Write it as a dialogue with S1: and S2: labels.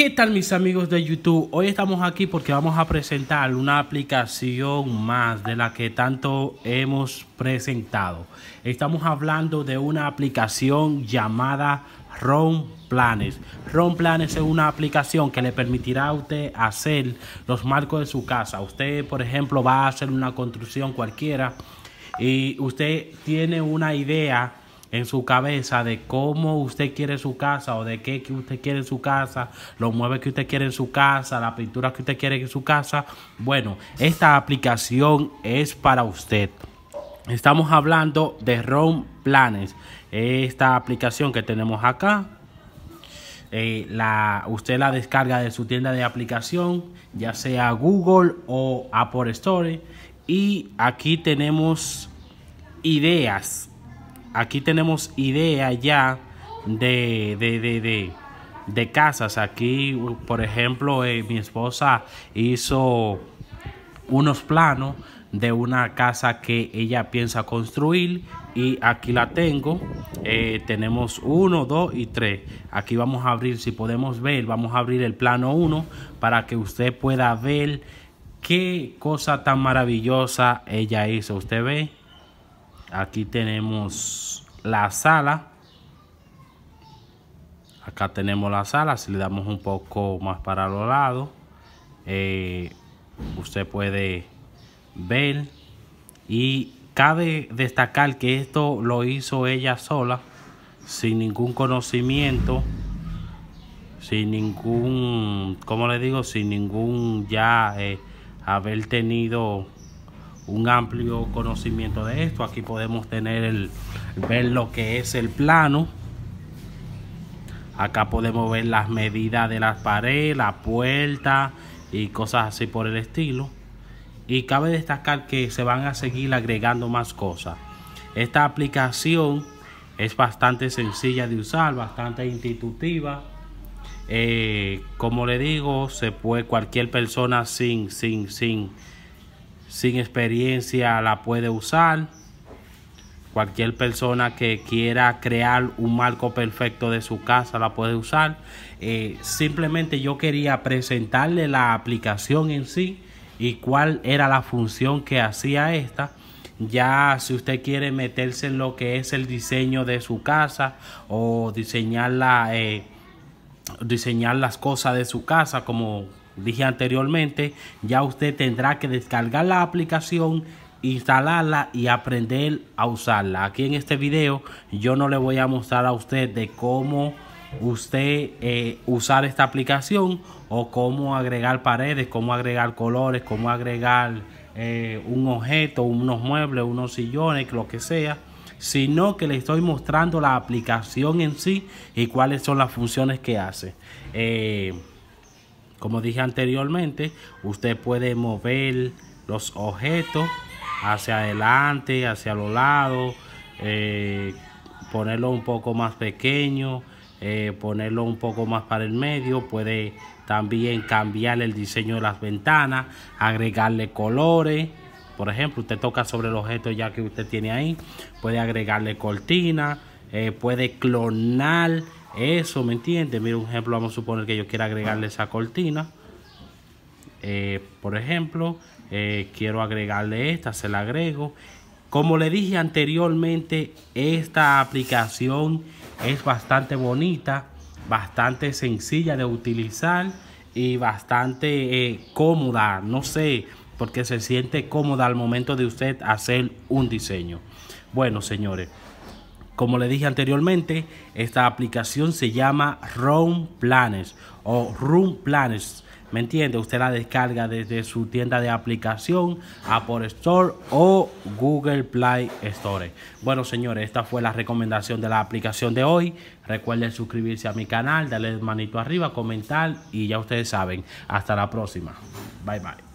S1: ¿Qué tal mis amigos de YouTube? Hoy estamos aquí porque vamos a presentar una aplicación más de la que tanto hemos presentado. Estamos hablando de una aplicación llamada rom Planes. rom Planes es una aplicación que le permitirá a usted hacer los marcos de su casa. Usted, por ejemplo, va a hacer una construcción cualquiera y usted tiene una idea en su cabeza de cómo usted quiere su casa o de qué que usted quiere en su casa, los muebles que usted quiere en su casa, la pintura que usted quiere en su casa. Bueno, esta aplicación es para usted. Estamos hablando de Rome Planes, esta aplicación que tenemos acá. Eh, la, usted la descarga de su tienda de aplicación, ya sea Google o Apple Store. Y aquí tenemos ideas aquí tenemos idea ya de, casas. Aquí, por ejemplo, eh, mi esposa hizo unos planos de una casa que ella piensa construir y aquí la tengo eh, tenemos uno dos y tres aquí vamos a abrir si podemos ver vamos a abrir el plano uno para que usted pueda ver qué cosa tan maravillosa ella hizo usted ve Aquí tenemos la sala. Acá tenemos la sala. Si le damos un poco más para los lados. Eh, usted puede ver. Y cabe destacar que esto lo hizo ella sola. Sin ningún conocimiento. Sin ningún, como le digo? Sin ningún ya eh, haber tenido un amplio conocimiento de esto. Aquí podemos tener el, ver lo que es el plano. Acá podemos ver las medidas de las paredes, la puerta y cosas así por el estilo. Y cabe destacar que se van a seguir agregando más cosas. Esta aplicación es bastante sencilla de usar, bastante intuitiva. Eh, como le digo, se puede cualquier persona sin, sin, sin sin experiencia la puede usar. Cualquier persona que quiera crear un marco perfecto de su casa la puede usar. Eh, simplemente yo quería presentarle la aplicación en sí y cuál era la función que hacía esta. Ya si usted quiere meterse en lo que es el diseño de su casa o diseñar, eh, diseñar las cosas de su casa como dije anteriormente, ya usted tendrá que descargar la aplicación, instalarla y aprender a usarla. Aquí en este video yo no le voy a mostrar a usted de cómo usted eh, usar esta aplicación o cómo agregar paredes, cómo agregar colores, cómo agregar eh, un objeto, unos muebles, unos sillones, lo que sea sino que le estoy mostrando la aplicación en sí y cuáles son las funciones que hace. Eh, como dije anteriormente, usted puede mover los objetos hacia adelante, hacia los lados, eh, ponerlo un poco más pequeño, eh, ponerlo un poco más para el medio, puede también cambiar el diseño de las ventanas, agregarle colores. Por ejemplo, usted toca sobre el objeto ya que usted tiene ahí, puede agregarle cortina, eh, puede clonar eso, ¿me entiende Mira, un ejemplo, vamos a suponer que yo quiera agregarle esa cortina. Eh, por ejemplo, eh, quiero agregarle esta, se la agrego. Como le dije anteriormente, esta aplicación es bastante bonita, bastante sencilla de utilizar y bastante eh, cómoda, no sé, porque se siente cómoda al momento de usted hacer un diseño. Bueno, señores, como le dije anteriormente, esta aplicación se llama Room planes o Room planes ¿Me entiende? Usted la descarga desde su tienda de aplicación, Apple Store o Google Play Store. Bueno, señores, esta fue la recomendación de la aplicación de hoy. Recuerden suscribirse a mi canal, darle manito arriba, comentar y ya ustedes saben. Hasta la próxima. Bye bye.